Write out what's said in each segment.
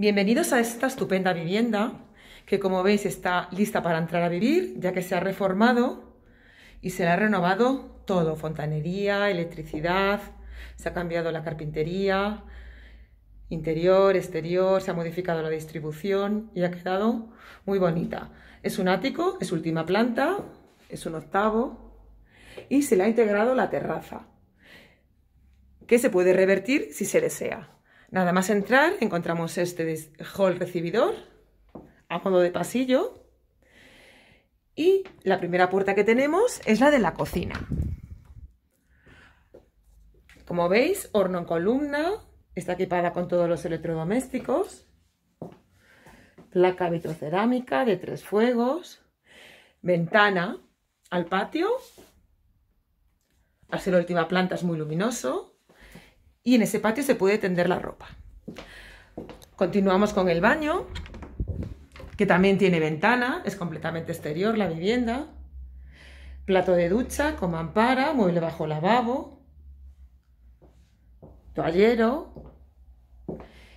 Bienvenidos a esta estupenda vivienda que como veis está lista para entrar a vivir ya que se ha reformado y se le ha renovado todo, fontanería, electricidad, se ha cambiado la carpintería, interior, exterior, se ha modificado la distribución y ha quedado muy bonita. Es un ático, es última planta, es un octavo y se le ha integrado la terraza que se puede revertir si se desea. Nada más entrar, encontramos este hall recibidor a modo de pasillo. Y la primera puerta que tenemos es la de la cocina. Como veis, horno en columna, está equipada con todos los electrodomésticos, placa vitrocerámica de tres fuegos, ventana al patio, así la última planta es muy luminoso, y en ese patio se puede tender la ropa. Continuamos con el baño, que también tiene ventana, es completamente exterior la vivienda. Plato de ducha con ampara, mueble bajo lavabo, toallero.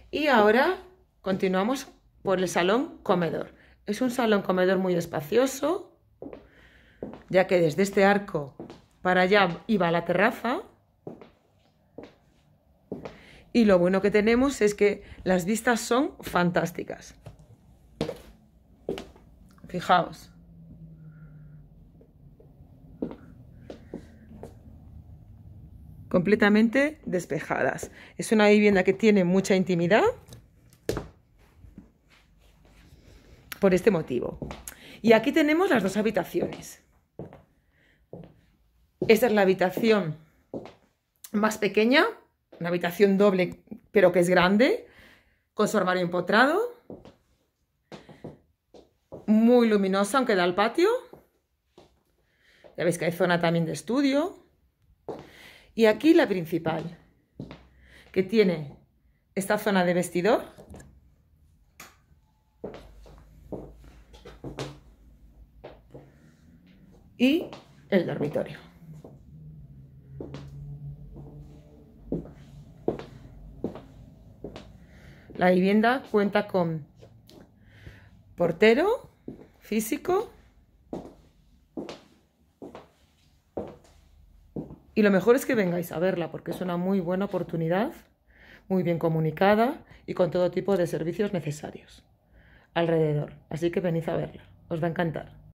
Y ahora continuamos por el salón comedor. Es un salón comedor muy espacioso, ya que desde este arco para allá iba la terraza y lo bueno que tenemos es que las vistas son fantásticas. Fijaos. Completamente despejadas. Es una vivienda que tiene mucha intimidad por este motivo. Y aquí tenemos las dos habitaciones. Esta es la habitación más pequeña, una habitación doble, pero que es grande, con su armario empotrado, muy luminosa, aunque da al patio. Ya veis que hay zona también de estudio. Y aquí la principal, que tiene esta zona de vestidor. Y el dormitorio. La vivienda cuenta con portero físico y lo mejor es que vengáis a verla porque es una muy buena oportunidad, muy bien comunicada y con todo tipo de servicios necesarios alrededor. Así que venid a verla, os va a encantar.